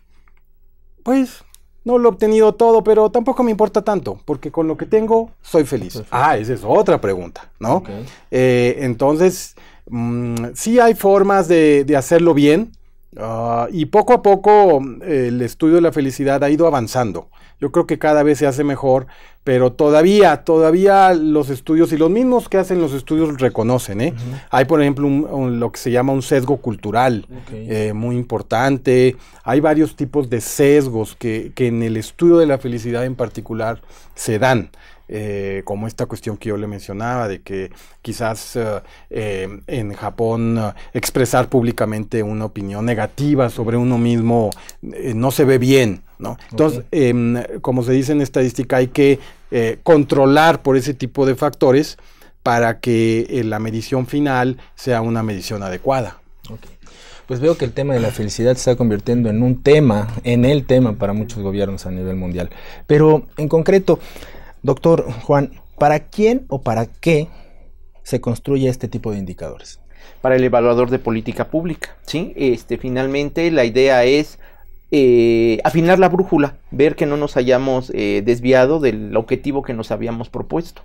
Pues no lo he obtenido todo, pero tampoco me importa tanto, porque con lo que tengo soy feliz. Ah, esa es otra pregunta, ¿no? Eh, entonces, Mm, sí hay formas de, hacerlo bien ah, y poco a poco mm, el estudio de la felicidad ha ido avanzando. Yo creo que cada vez se hace mejor, pero todavía, todavía los estudios y los mismos que hacen los estudios reconocen. ¿eh? Hay, por ejemplo, lo que se llama un sesgo cultural eh, muy importante. Hay varios tipos de sesgos que en el estudio de la felicidad en particular se dan. Eh, como esta cuestión que yo le mencionaba, de que quizás eh, eh, en Japón expresar públicamente una opinión negativa sobre uno mismo no se ve bien, ¿no? Entonces, em, como se dice en estadística, hay que controlar por ese tipo de factores para que la medición final sea una medición adecuada. Pues veo que el tema de la felicidad se está convirtiendo en un tema, en el tema para muchos gobiernos a nivel mundial. Pero en concreto, Doctor Juan, ¿para quién o para qué se construye este tipo de indicadores? Para el evaluador de política pública, ¿sí? Este, finalmente la idea es eh, afinar la brújula, ver que no nos hayamos eh, desviado del objetivo que nos habíamos propuesto.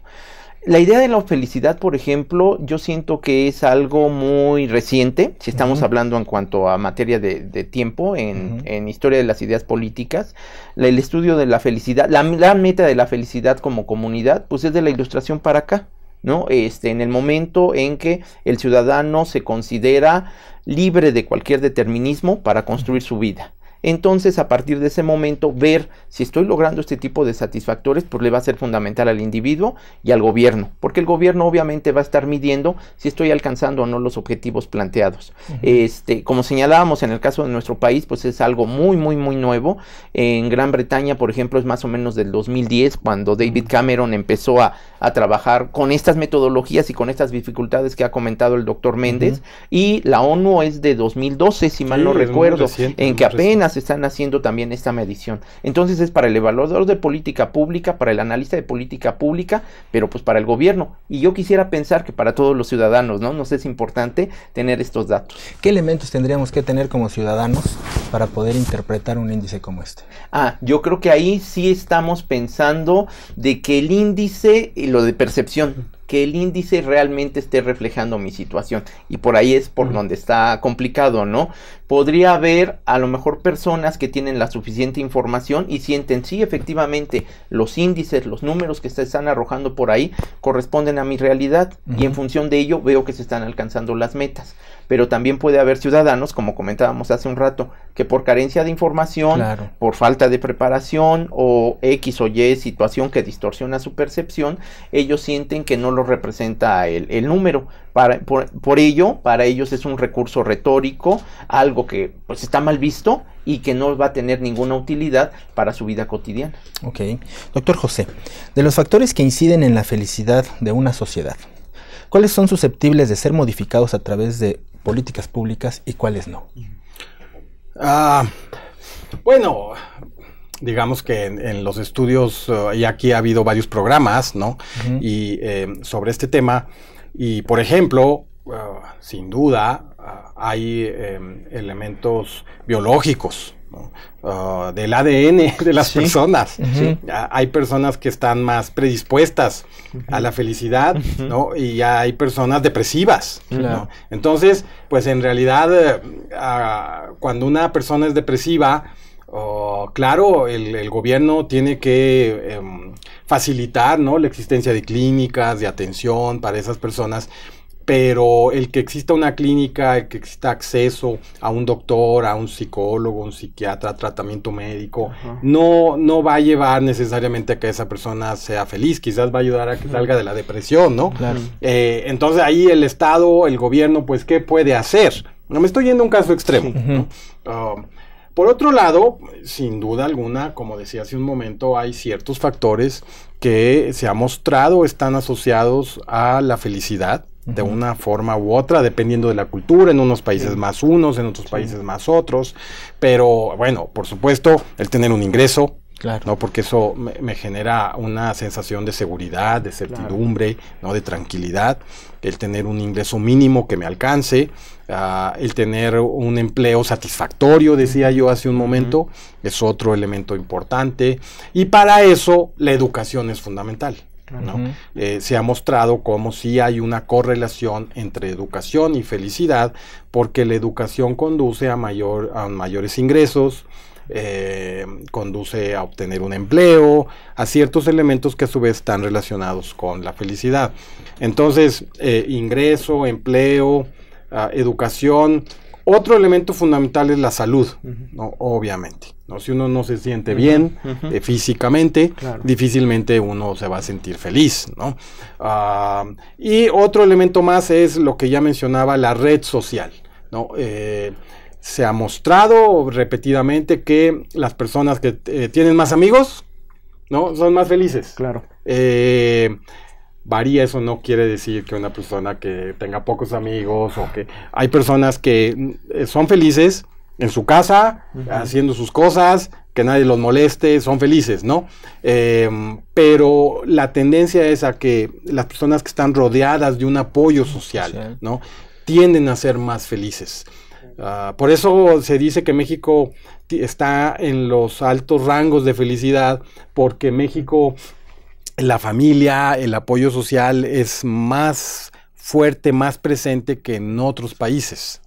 La idea de la felicidad, por ejemplo, yo siento que es algo muy reciente, si estamos hablando en cuanto a materia de, tiempo, en, historia de las ideas políticas, el estudio de la felicidad, la, la, meta de la felicidad como comunidad, pues es de la ilustración para acá, ¿no? Este, en el momento en que el ciudadano se considera libre de cualquier determinismo para construir su vida. Entonces, a partir de ese momento, ver si estoy logrando este tipo de satisfactores, pues le va a ser fundamental al individuo y al gobierno, porque el gobierno obviamente va a estar midiendo si estoy alcanzando o no los objetivos planteados. Este, como señalábamos en el caso de nuestro país, pues es algo muy, muy, muy nuevo. En Gran Bretaña, por ejemplo, es más o menos del 2010 cuando David Cameron empezó a, trabajar con estas metodologías y con estas dificultades que ha comentado el doctor Méndez. Y la ONU es de 2012, si mal no recuerdo, en que apenas están haciendo también esta medición. Entonces es para el evaluador de política pública, para el analista de política pública, pero pues para el gobierno. Y yo quisiera pensar que para todos los ciudadanos, ¿no? Nos es importante tener estos datos. ¿Qué elementos tendríamos que tener como ciudadanos para poder interpretar un índice como este? Ah, yo creo que ahí sí estamos pensando de que el índice, y lo de percepción, que el índice realmente esté reflejando mi situación. Y por ahí es por donde está complicado, ¿no? Podría haber a lo mejor personas que tienen la suficiente información y sienten, sí, efectivamente, los índices, los números que se están arrojando por ahí corresponden a mi realidad y en función de ello veo que se están alcanzando las metas. Pero también puede haber ciudadanos, como comentábamos hace un rato, que por carencia de información, por falta de preparación o X o Y situación que distorsiona su percepción, ellos sienten que no lo representa el, número. Para, por, ello, para ellos es un recurso retórico, algo que pues está mal visto y que no va a tener ninguna utilidad para su vida cotidiana. Ok. Doctor José, de los factores que inciden en la felicidad de una sociedad, ¿cuáles son susceptibles de ser modificados a través de políticas públicas y cuáles no? Ah, bueno, digamos que en, los estudios, eh, y aquí ha habido varios programas, ¿no? Y eh, sobre este tema, y por ejemplo, eh, sin duda, hay elementos biológicos. del ADN [laughs] de las personas. Hay personas que están más predispuestas a la felicidad, ¿no? Y hay personas depresivas. Entonces, pues en realidad, cuando una persona es depresiva, Oh, claro, el, gobierno tiene que em, facilitar ¿no? la existencia de clínicas, de atención para esas personas, pero el que exista una clínica, el que exista acceso a un doctor, a un psicólogo, un psiquiatra, tratamiento médico, no, no va a llevar necesariamente a que esa persona sea feliz, quizás va a ayudar a que salga de la depresión, ¿no? Eh, entonces ahí el Estado, el gobierno, pues, ¿qué puede hacer? No me estoy yendo a un caso extremo. Por otro lado, sin duda alguna, como decía hace un momento, hay ciertos factores que se ha mostrado están asociados a la felicidad de una forma u otra, dependiendo de la cultura, en unos países más unos, en otros países más otros, pero bueno, por supuesto, el tener un ingreso, ¿no? Porque eso me, genera una sensación de seguridad, de certidumbre, ¿no? de tranquilidad, el tener un ingreso mínimo que me alcance, ah, el tener un empleo satisfactorio, decía yo hace un momento, es otro elemento importante. Y para eso la educación es fundamental. Eh, se ha mostrado como si hay una correlación entre educación y felicidad, porque la educación conduce a, mayor, a mayores ingresos, eh, conduce a obtener un empleo, a ciertos elementos que a su vez están relacionados con la felicidad. Entonces, eh, ingreso, empleo, ah, educación. Otro elemento fundamental es la salud, ¿no? obviamente. ¿no? Si uno no se siente bien eh, físicamente, difícilmente uno se va a sentir feliz. ¿no? Ah, y otro elemento más es lo que ya mencionaba, la red social. ¿no? se ha mostrado repetidamente que las personas que eh, tienen más amigos, ¿no? Son más felices. Claro. Eh, varía, eso no quiere decir que una persona que tenga pocos amigos o que hay personas que mm, eh, son felices en su casa, haciendo sus cosas, que nadie los moleste, son felices, ¿no? pero la tendencia es a que las personas que están rodeadas de un apoyo social, social. ¿no? Tienden a ser más felices. Ah, por eso se dice que México está en los altos rangos de felicidad, porque México, la familia, el apoyo social es más fuerte, más presente que en otros países.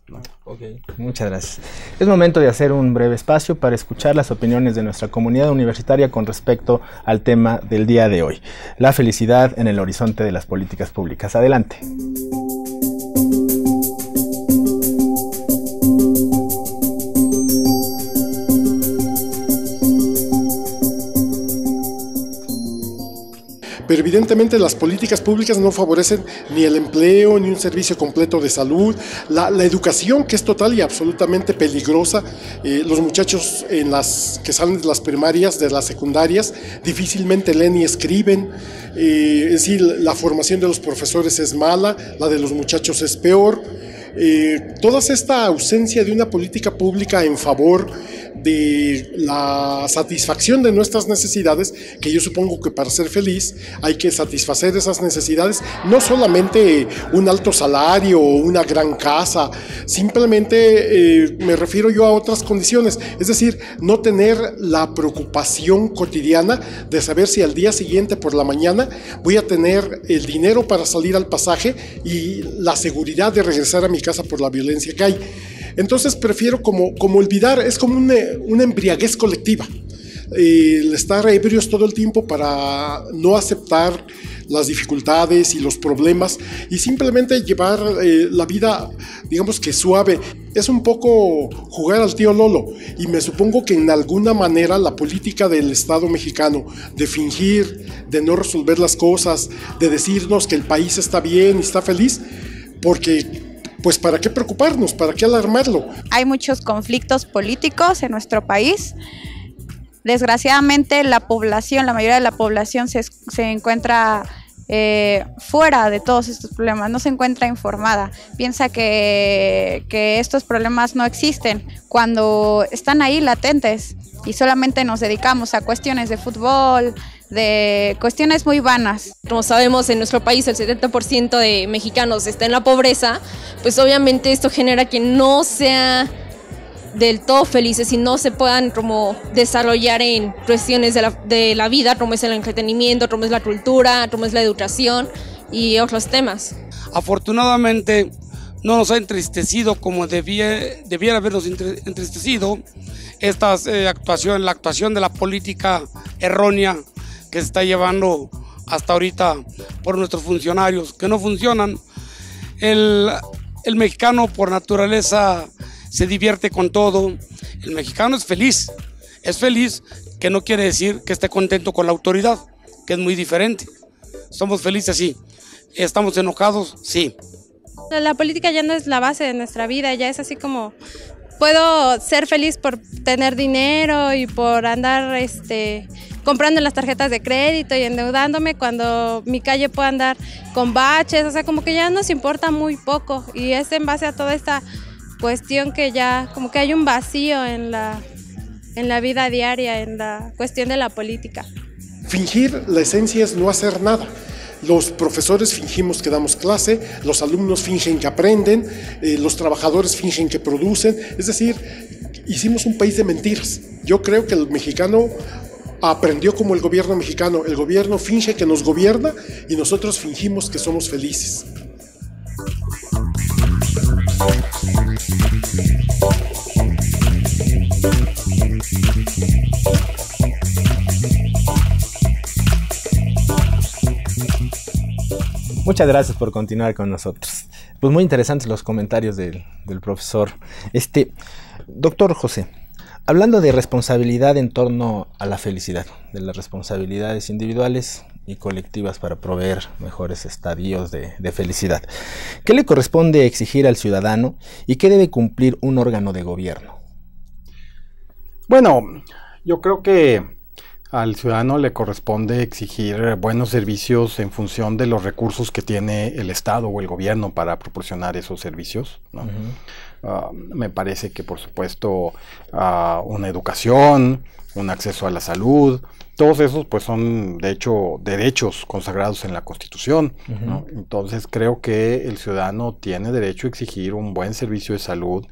Muchas gracias. Es momento de hacer un breve espacio para escuchar las opiniones de nuestra comunidad universitaria con respecto al tema del día de hoy, la felicidad en el horizonte de las políticas públicas. Adelante. pero evidentemente las políticas públicas no favorecen ni el empleo, ni un servicio completo de salud, la, educación que es total y absolutamente peligrosa. Eh, los muchachos en las, que salen de las primarias, de las secundarias, difícilmente leen y escriben. Eh, es decir, la formación de los profesores es mala, la de los muchachos es peor. Eh, toda esta ausencia de una política pública en favor de la satisfacción de nuestras necesidades, que yo supongo que para ser feliz hay que satisfacer esas necesidades, no solamente un alto salario o una gran casa, simplemente eh, me refiero yo a otras condiciones, es decir, no tener la preocupación cotidiana de saber si al día siguiente por la mañana voy a tener el dinero para salir al pasaje y la seguridad de regresar a mi casa por la violencia que hay. Entonces prefiero como, como olvidar, es como una, una embriaguez colectiva. el estar ebrios todo el tiempo para no aceptar las dificultades y los problemas y simplemente llevar eh, la vida, digamos que suave. Es un poco jugar al tío Lolo y me supongo que en alguna manera la política del Estado mexicano de fingir, de no resolver las cosas, de decirnos que el país está bien y está feliz, porque pues ¿para qué preocuparnos? ¿Para qué alarmarlo? Hay muchos conflictos políticos en nuestro país. Desgraciadamente la población, la mayoría de la población se, se encuentra eh, fuera de todos estos problemas, no se encuentra informada, piensa que, que, estos problemas no existen cuando están ahí latentes y solamente nos dedicamos a cuestiones de fútbol, de cuestiones muy vanas. Como sabemos, en nuestro país el 70% de mexicanos está en la pobreza, pues obviamente esto genera que no sea del todo felices y no se puedan como desarrollar en cuestiones de la, vida, como es el entretenimiento, como es la cultura, como es la educación y otros temas. Afortunadamente no nos ha entristecido como debía, debiera habernos entristecido esta eh, actuación, la actuación de la política errónea que se está llevando hasta ahorita por nuestros funcionarios que no funcionan. El, mexicano por naturaleza se divierte con todo. El mexicano es feliz. Es feliz que no quiere decir que esté contento con la autoridad, que es muy diferente. Somos felices, sí. Estamos enojados, sí. La política ya no es la base de nuestra vida, ya es así como puedo ser feliz por tener dinero y por andar este comprando las tarjetas de crédito y endeudándome cuando mi calle pueda andar con baches, o sea, como que ya nos importa muy poco y es en base a toda esta cuestión que ya como que hay un vacío en la, en la vida diaria, en la cuestión de la política. Fingir la esencia es no hacer nada. Los profesores fingimos que damos clase, los alumnos fingen que aprenden, eh, los trabajadores fingen que producen. Es decir, hicimos un país de mentiras. Yo creo que el mexicano aprendió como el gobierno mexicano. El gobierno finge que nos gobierna y nosotros fingimos que somos felices. Muchas gracias por continuar con nosotros. Pues muy interesantes los comentarios del, del profesor. Este, doctor José, Hablando de responsabilidad en torno a la felicidad, de las responsabilidades individuales y colectivas para proveer mejores estadios de, felicidad. ¿Qué le corresponde exigir al ciudadano y qué debe cumplir un órgano de gobierno? Bueno, yo creo que al ciudadano le corresponde exigir buenos servicios en función de los recursos que tiene el Estado o el gobierno para proporcionar esos servicios. Ah, me parece que por supuesto ah, una educación, un acceso a la salud, todos esos pues son de hecho derechos consagrados en la Constitución. Entonces creo que el ciudadano tiene derecho a exigir un buen servicio de salud,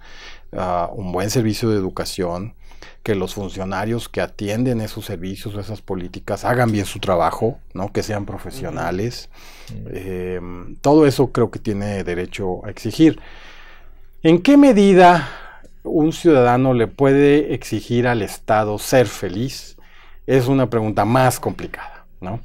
ah, un buen servicio de educación, que los funcionarios que atienden esos servicios o esas políticas hagan bien su trabajo, ¿no? que sean profesionales. Em, todo eso creo que tiene derecho a exigir. ¿En qué medida un ciudadano le puede exigir al Estado ser feliz? Es una pregunta más complicada, ¿no?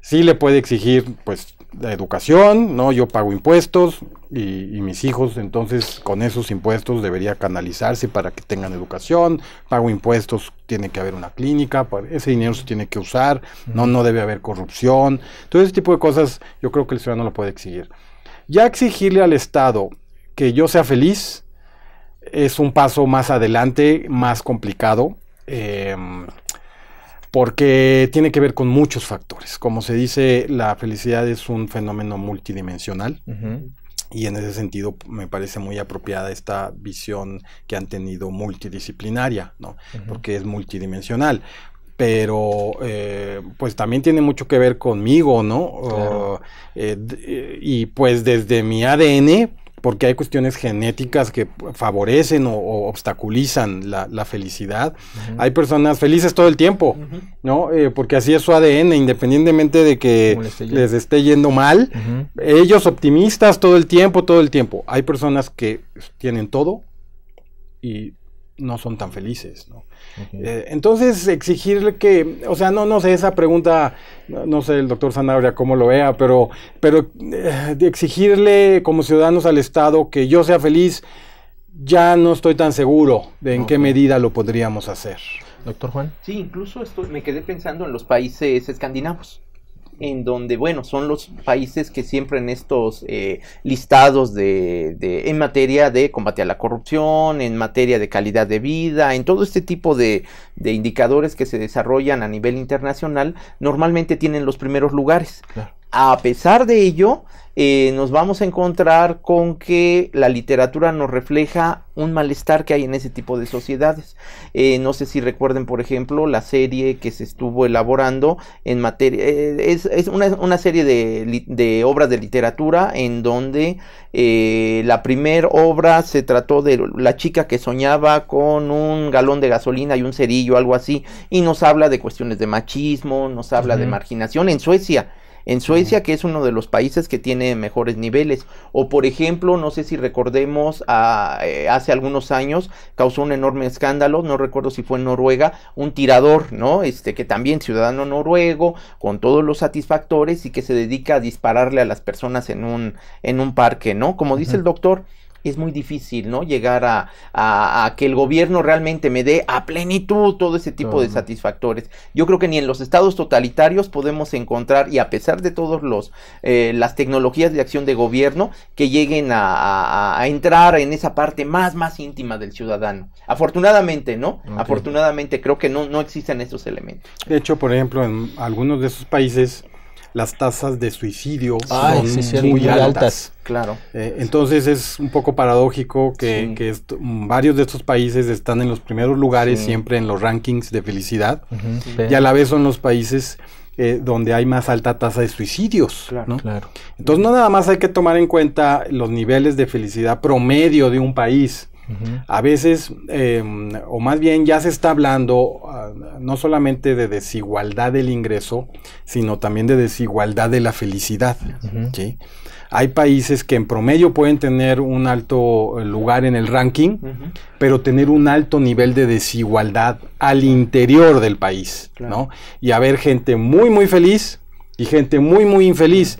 Sí le puede exigir, pues, la educación, ¿no? Yo pago impuestos y, mis hijos, entonces, con esos impuestos debería canalizarse para que tengan educación, pago impuestos, tiene que haber una clínica, pues, ese dinero se tiene que usar, no, no debe haber corrupción, todo ese tipo de cosas yo creo que el ciudadano lo puede exigir. Ya exigirle al Estado que yo sea feliz es un paso más adelante, más complicado, em, porque tiene que ver con muchos factores. Como se dice, la felicidad es un fenómeno multidimensional. Y en ese sentido me parece muy apropiada esta visión que han tenido multidisciplinaria, ¿no? Porque es multidimensional pero eh, pues también tiene mucho que ver conmigo, ¿no? Eh, y pues desde mi ADN porque hay cuestiones genéticas que favorecen o, obstaculizan la, felicidad. Hay personas felices todo el tiempo, ¿no? Eh, porque así es su ADN, independientemente de que les esté, yendo mal. Ellos optimistas todo el tiempo, todo el tiempo. Hay personas que tienen todo y no son tan felices, ¿no? Eh, entonces, exigirle que, o sea, no, no sé, esa pregunta, no, sé el doctor Zanabria cómo lo vea, pero, pero eh, exigirle como ciudadanos al Estado que yo sea feliz, ya no estoy tan seguro de en qué medida lo podríamos hacer. Doctor Juan. Sí, incluso esto, me quedé pensando en los países escandinavos en donde, bueno, son los países que siempre en estos eh, listados de, en materia de combate a la corrupción, en materia de calidad de vida, en todo este tipo de, indicadores que se desarrollan a nivel internacional, normalmente tienen los primeros lugares. A pesar de ello, eh, nos vamos a encontrar con que la literatura nos refleja un malestar que hay en ese tipo de sociedades. Eh, no sé si recuerden, por ejemplo, la serie que se estuvo elaborando en materia... Eh, es, es una, serie de, obras de literatura en donde eh, la primera obra se trató de la chica que soñaba con un galón de gasolina y un cerillo, algo así, y nos habla de cuestiones de machismo, nos habla de marginación en Suecia en Suecia, que es uno de los países que tiene mejores niveles. O por ejemplo, no sé si recordemos, ah, eh, hace algunos años causó un enorme escándalo, no recuerdo si fue en Noruega, un tirador, ¿no? Este, que también ciudadano noruego, con todos los satisfactores y que se dedica a dispararle a las personas en un, en un parque, ¿no? Como dice el doctor, es muy difícil, ¿no? Llegar a, que el gobierno realmente me dé a plenitud todo ese tipo de satisfactores. Yo creo que ni en los estados totalitarios podemos encontrar, y a pesar de todos los eh, las tecnologías de acción de gobierno, que lleguen a, entrar en esa parte más, más íntima del ciudadano. Afortunadamente, ¿no? Afortunadamente creo que no, no existen estos elementos. De hecho, por ejemplo, en algunos de esos países las tasas de suicidio son muy, altas. Claro. Eh, entonces es un poco paradójico que, varios de estos países están en los primeros lugares siempre en los rankings de felicidad y a la vez son los países eh, donde hay más alta tasa de suicidios. Claro, ¿no? Entonces no nada más hay que tomar en cuenta los niveles de felicidad promedio de un país, a veces, em, o más bien ya se está hablando ah, no solamente de desigualdad del ingreso, sino también de desigualdad de la felicidad. Hay países que en promedio pueden tener un alto eh, lugar en el ranking, pero tener un alto nivel de desigualdad al interior del país. Y haber gente muy, muy feliz y gente muy, muy infeliz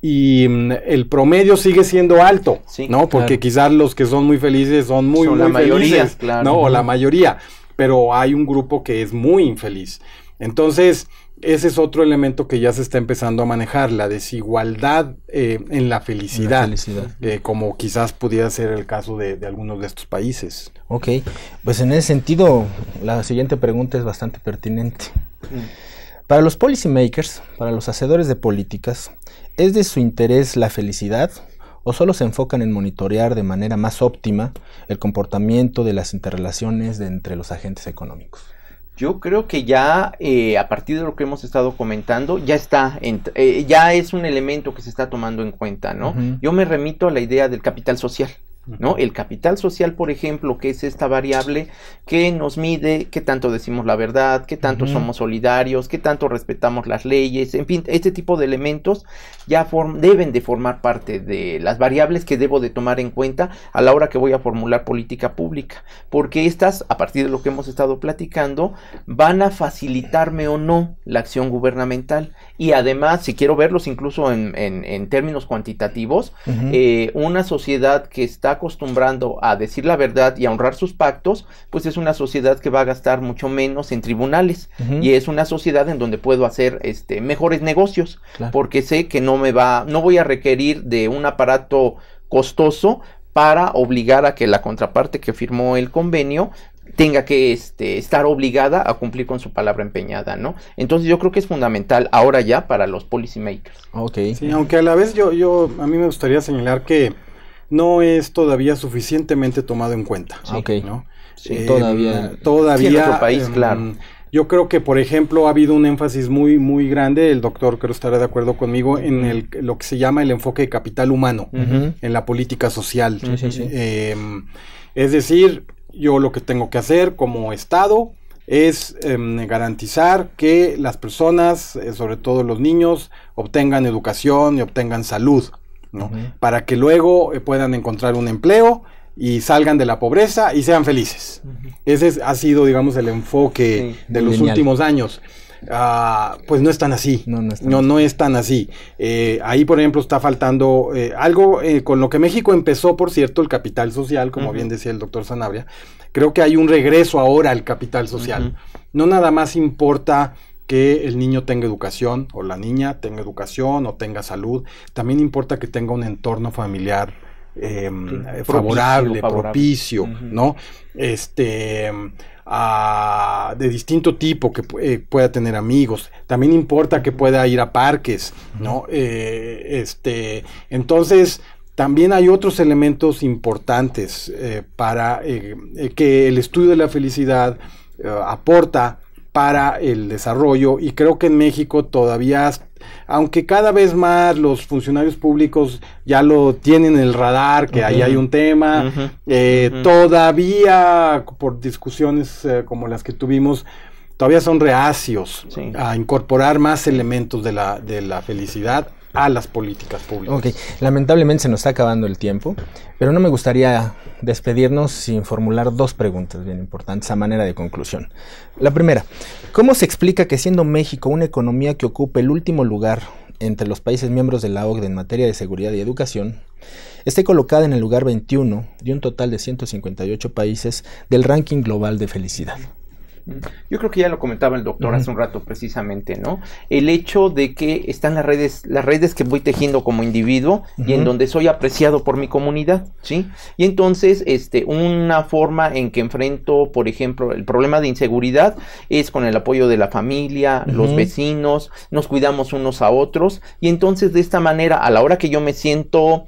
y mm, el promedio sigue siendo alto, ¿no? Porque quizás los que son muy felices son muy, la mayoría, claro. ¿no? O la mayoría, pero hay un grupo que es muy infeliz. Entonces, ese es otro elemento que ya se está empezando a manejar, la desigualdad eh, en la felicidad, eh, como quizás pudiera ser el caso de, algunos de estos países. Ok, pues en ese sentido, la siguiente pregunta es bastante pertinente. Mm. Para los policymakers, para los hacedores de políticas, ¿es de su interés la felicidad o solo se enfocan en monitorear de manera más óptima el comportamiento de las interrelaciones entre los agentes económicos? Yo creo que ya eh, a partir de lo que hemos estado comentando, ya está, eh, ya es un elemento que se está tomando en cuenta, ¿no? Yo me remito a la idea del capital social. ¿no? El capital social, por ejemplo, que es esta variable que nos mide qué tanto decimos la verdad, qué tanto somos solidarios, qué tanto respetamos las leyes, en fin, este tipo de elementos ya deben de formar parte de las variables que debo de tomar en cuenta a la hora que voy a formular política pública, porque estas, a partir de lo que hemos estado platicando, van a facilitarme o no la acción gubernamental y además, si quiero verlos incluso en, términos cuantitativos, eh, una sociedad que está acostumbrando a decir la verdad y a honrar sus pactos, pues es una sociedad que va a gastar mucho menos en tribunales y es una sociedad en donde puedo hacer este mejores negocios, porque sé que no me va no voy a requerir de un aparato costoso para obligar a que la contraparte que firmó el convenio tenga que este, estar obligada a cumplir con su palabra empeñada, ¿no? Entonces yo creo que es fundamental ahora ya para los policymakers. Ok. Sí, aunque a la vez yo, yo a mí me gustaría señalar que no es todavía suficientemente tomado en cuenta. todavía. Todavía. en país, em, claro. Yo creo que, por ejemplo, ha habido un énfasis muy, muy grande, el doctor creo estará de acuerdo conmigo, en el, lo que se llama el enfoque de capital humano en la política social. Em, es decir, yo lo que tengo que hacer como Estado es em, garantizar que las personas, eh, sobre todo los niños, obtengan educación y obtengan salud. Para que luego eh, puedan encontrar un empleo y salgan de la pobreza y sean felices. Ese ha sido, digamos, el enfoque de los últimos años. Ah, pues no es tan así. No, no es tan, así. Eh, ahí, por ejemplo, está faltando eh, algo con lo que México empezó, por cierto, el capital social, como bien decía el doctor Sanabria. Creo que hay un regreso ahora al capital social. No nada más importa que el niño tenga educación o la niña tenga educación o tenga salud. También importa que tenga un entorno familiar em, favorable, propicio, ¿no? Este, em, de distinto tipo, que eh, pueda tener amigos. También importa que pueda ir a parques, ¿no? Eh, este, entonces, también hay otros elementos importantes eh, para que el estudio de la felicidad aporta para el desarrollo y creo que en México todavía, aunque cada vez más los funcionarios públicos ya lo tienen en el radar, que ahí hay un tema, eh, todavía por discusiones eh, como las que tuvimos, todavía son reacios a incorporar más elementos de la, de la felicidad a las políticas públicas. Ok, lamentablemente se nos está acabando el tiempo, pero no me gustaría despedirnos sin formular dos preguntas bien importantes a manera de conclusión. La primera, ¿cómo se explica que siendo México una economía que ocupa el último lugar entre los países miembros de la OCDE en materia de seguridad y educación, esté colocada en el lugar 21 de un total de 158 países del ranking global de felicidad? Yo creo que ya lo comentaba el doctor hace un rato precisamente, ¿no? El hecho de que están las redes, las redes que voy tejiendo como individuo y en donde soy apreciado por mi comunidad, ¿sí? Y entonces, este, una forma en que enfrento, por ejemplo, el problema de inseguridad es con el apoyo de la familia, los vecinos, nos cuidamos unos a otros y entonces de esta manera, a la hora que yo me siento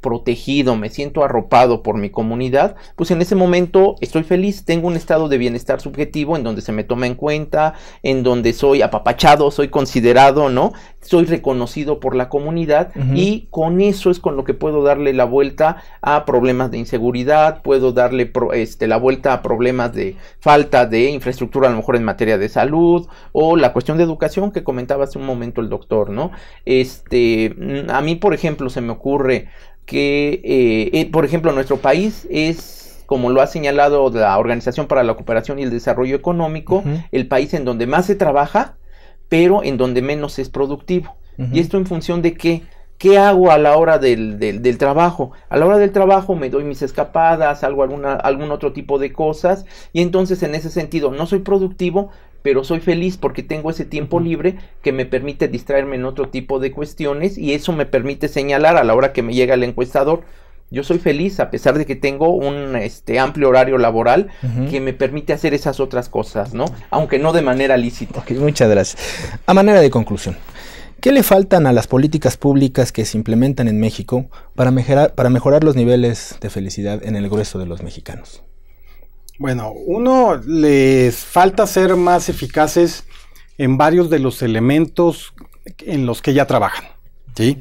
protegido, me siento arropado por mi comunidad, pues en ese momento estoy feliz, tengo un estado de bienestar subjetivo en donde se me toma en cuenta, en donde soy apapachado, soy considerado, ¿no? Soy reconocido por la comunidad y con eso es con lo que puedo darle la vuelta a problemas de inseguridad, puedo darle este, la vuelta a problemas de falta de infraestructura, a lo mejor en materia de salud o la cuestión de educación que comentaba hace un momento el doctor, ¿no? Este, mm, a mí, por ejemplo, se me ocurre que, eh, eh, por ejemplo, nuestro país es, como lo ha señalado la Organización para la Cooperación y el Desarrollo Económico, el país en donde más se trabaja, pero en donde menos es productivo. ¿Y esto en función de qué? ¿Qué hago a la hora del, del, trabajo? A la hora del trabajo me doy mis escapadas, algo alguna, algún otro tipo de cosas, y entonces en ese sentido no soy productivo, pero soy feliz porque tengo ese tiempo libre que me permite distraerme en otro tipo de cuestiones y eso me permite señalar a la hora que me llega el encuestador. Yo soy feliz a pesar de que tengo un este, amplio horario laboral que me permite hacer esas otras cosas, ¿no? Aunque no de manera lícita. muchas gracias. A manera de conclusión, ¿Qué le faltan a las políticas públicas que se implementan en México para mejorar, para mejorar, los niveles de felicidad en el grueso de los mexicanos? Bueno, uno les falta ser más eficaces en varios de los elementos en los que ya trabajan. ¿sí?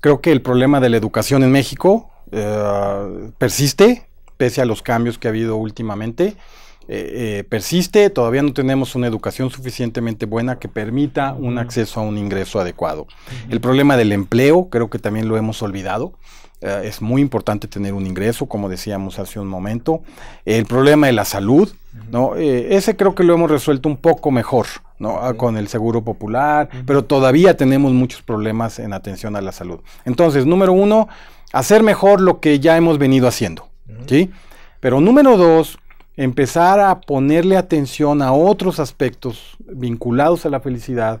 Creo que el problema de la educación en México eh, persiste, pese a los cambios que ha habido últimamente. Eh, eh, persiste, todavía no tenemos una educación suficientemente buena que permita un acceso a un ingreso adecuado. El problema del empleo, creo que también lo hemos olvidado. Eh, es muy importante tener un ingreso, como decíamos hace un momento. El problema de la salud, ¿no? Eh, ese creo que lo hemos resuelto un poco mejor, ¿no? con el seguro popular, pero todavía tenemos muchos problemas en atención a la salud. Entonces, número uno, hacer mejor lo que ya hemos venido haciendo, ¿sí? Pero número dos, empezar a ponerle atención a otros aspectos vinculados a la felicidad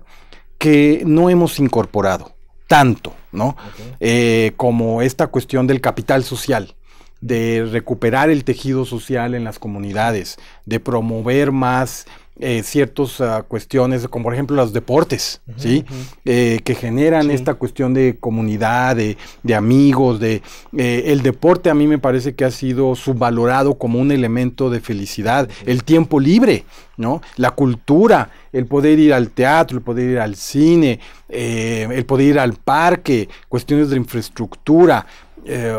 que no hemos incorporado tanto, ¿no? Eh, como esta cuestión del capital social, de recuperar el tejido social en las comunidades, de promover más eh, ciertas ah, cuestiones, como por ejemplo los deportes, ¿sí? Eh, que generan esta cuestión de comunidad, de, amigos, de... Eh, el deporte a mí me parece que ha sido subvalorado como un elemento de felicidad. El tiempo libre, ¿no? La cultura, el poder ir al teatro, el poder ir al cine, eh, el poder ir al parque, cuestiones de infraestructura. Eh,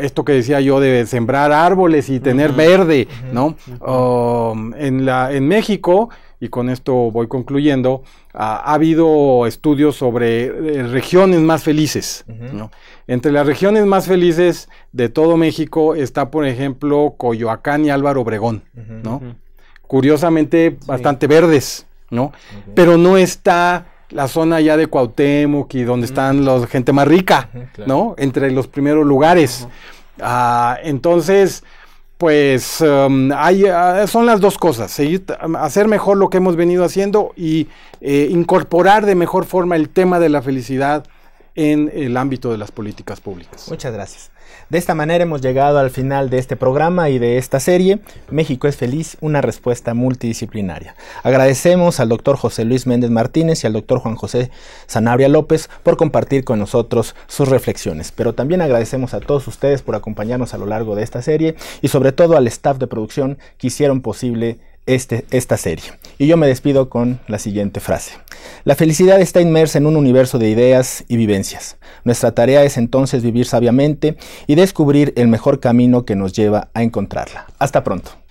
esto que decía yo de sembrar árboles y tener verde, ¿no? Um, en, la, en México, y con esto voy concluyendo, ha, habido estudios sobre eh, regiones más felices. ¿no? Entre las regiones más felices de todo México está, por ejemplo, Coyoacán y Álvaro Obregón, ¿no? Curiosamente, bastante verdes, ¿no? Pero no está la zona ya de Cuauhtémoc y donde están la gente más rica, ¿no? Entre los primeros lugares. Ah, entonces, pues um, ah, son las dos cosas, seguir, um, hacer mejor lo que hemos venido haciendo y eh, incorporar de mejor forma el tema de la felicidad en el ámbito de las políticas públicas. Muchas gracias. De esta manera hemos llegado al final de este programa y de esta serie, México es feliz, una respuesta multidisciplinaria. Agradecemos al doctor José Luis Méndez Martínez y al doctor Juan José Sanabria López por compartir con nosotros sus reflexiones, pero también agradecemos a todos ustedes por acompañarnos a lo largo de esta serie y sobre todo al staff de producción que hicieron posible este, esta serie. Y yo me despido con la siguiente frase. La felicidad está inmersa en un universo de ideas y vivencias. Nuestra tarea es entonces vivir sabiamente y descubrir el mejor camino que nos lleva a encontrarla. Hasta pronto.